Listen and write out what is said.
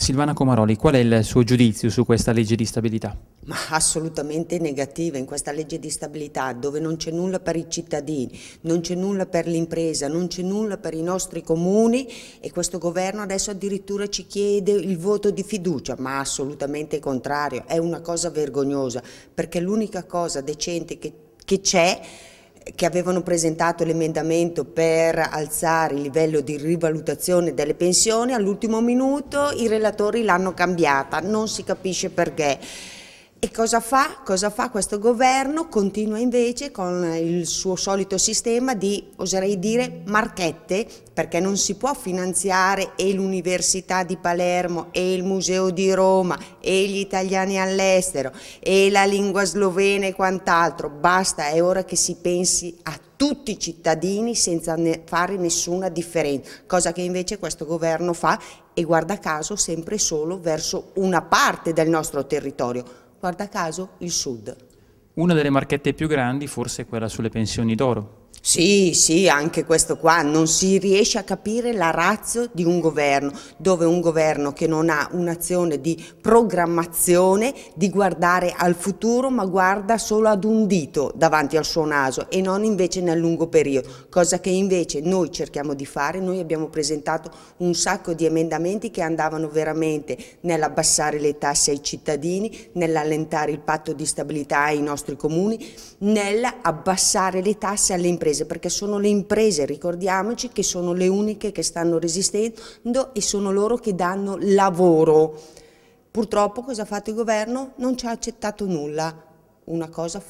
Silvana Comaroli, qual è il suo giudizio su questa legge di stabilità? Ma assolutamente negativa, in questa legge di stabilità dove non c'è nulla per i cittadini, non c'è nulla per l'impresa, non c'è nulla per i nostri comuni e questo governo adesso addirittura ci chiede il voto di fiducia, ma assolutamente contrario, è una cosa vergognosa perché l'unica cosa decente che c'è che avevano presentato l'emendamento per alzare il livello di rivalutazione delle pensioni, all'ultimo minuto i relatori l'hanno cambiata, non si capisce perché. E cosa fa? cosa fa? questo governo? Continua invece con il suo solito sistema di, oserei dire, marchette, perché non si può finanziare e l'Università di Palermo e il Museo di Roma e gli italiani all'estero e la lingua slovena e quant'altro. Basta, è ora che si pensi a tutti i cittadini senza ne fare nessuna differenza, cosa che invece questo governo fa e guarda caso sempre solo verso una parte del nostro territorio guarda caso, il sud. Una delle marchette più grandi forse è quella sulle pensioni d'oro, sì, sì, anche questo qua, non si riesce a capire la razza di un governo, dove un governo che non ha un'azione di programmazione, di guardare al futuro, ma guarda solo ad un dito davanti al suo naso e non invece nel lungo periodo, cosa che invece noi cerchiamo di fare, noi abbiamo presentato un sacco di emendamenti che andavano veramente nell'abbassare le tasse ai cittadini, nell'allentare il patto di stabilità ai nostri comuni, nell'abbassare le tasse alle imprese imprese, perché sono le imprese, ricordiamoci, che sono le uniche che stanno resistendo e sono loro che danno lavoro. Purtroppo cosa ha fatto il governo? Non ci ha accettato nulla, una cosa